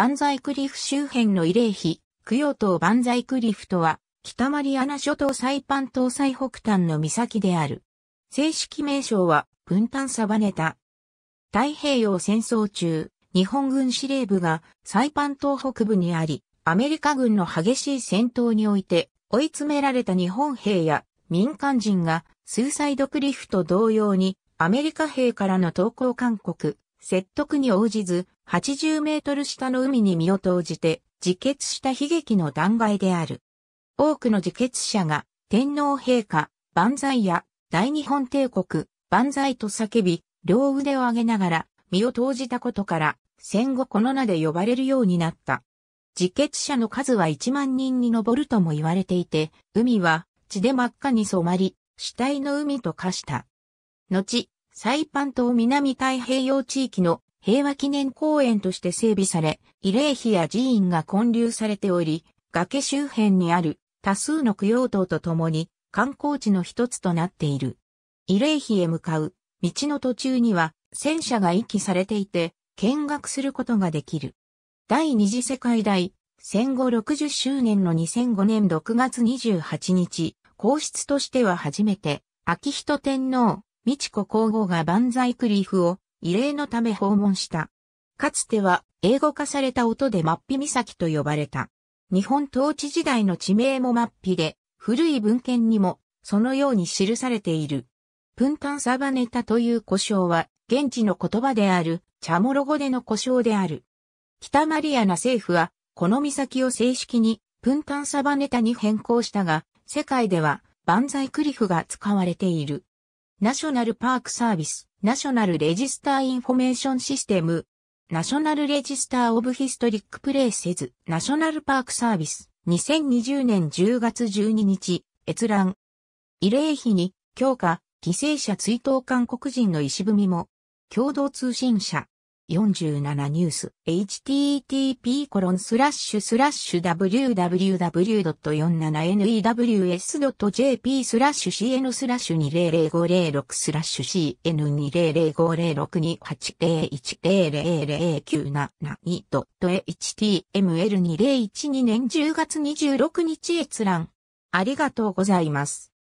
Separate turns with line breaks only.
万歳クリフ周辺の慰霊碑、供養島万歳クリフとは、北マリアナ諸島サイパン島最北端の岬である。正式名称は、分担サバネタ。太平洋戦争中、日本軍司令部がサイパン島北部にあり、アメリカ軍の激しい戦闘において追い詰められた日本兵や民間人がスーサイドクリフと同様にアメリカ兵からの投降勧告、説得に応じず80メートル下の海に身を投じて自決した悲劇の断崖である。多くの自決者が天皇陛下、万歳や大日本帝国、万歳と叫び、両腕を上げながら身を投じたことから戦後この名で呼ばれるようになった。自決者の数は1万人に上るとも言われていて、海は血で真っ赤に染まり、死体の海と化した。後、サイパン島南太平洋地域の平和記念公園として整備され、慰霊碑や寺院が建立されており、崖周辺にある多数の供養塔とともに観光地の一つとなっている。慰霊碑へ向かう道の途中には戦車が遺棄されていて見学することができる。第二次世界大戦後60周年の2005年6月28日、皇室としては初めて、秋人天皇、美智子皇后が万歳クリーフを慰霊のため訪問した。かつては英語化された音でマッピ岬と呼ばれた。日本統治時代の地名もマッピで、古い文献にもそのように記されている。プンタンサバネタという故障は、現地の言葉である、チャモロ語での故障である。北マリアナ政府は、この岬を正式に、プンタンサバネタに変更したが、世界では、万歳クリフが使われている。ナショナルパークサービス、ナショナルレジスターインフォメーションシステム、ナショナルレジスターオブヒストリックプレイセズ、ナショナルパークサービス、2020年10月12日、閲覧。慰霊碑に、強化、犠牲者追悼韓国人の石踏みも、共同通信社。47ニュース http コロンスラッシュスラッシュ www.47news.jp スラッシュ cn スラッシュ200506スラッシュ cn2005062801000972.html2012 年10月26日閲覧。ありがとうございます。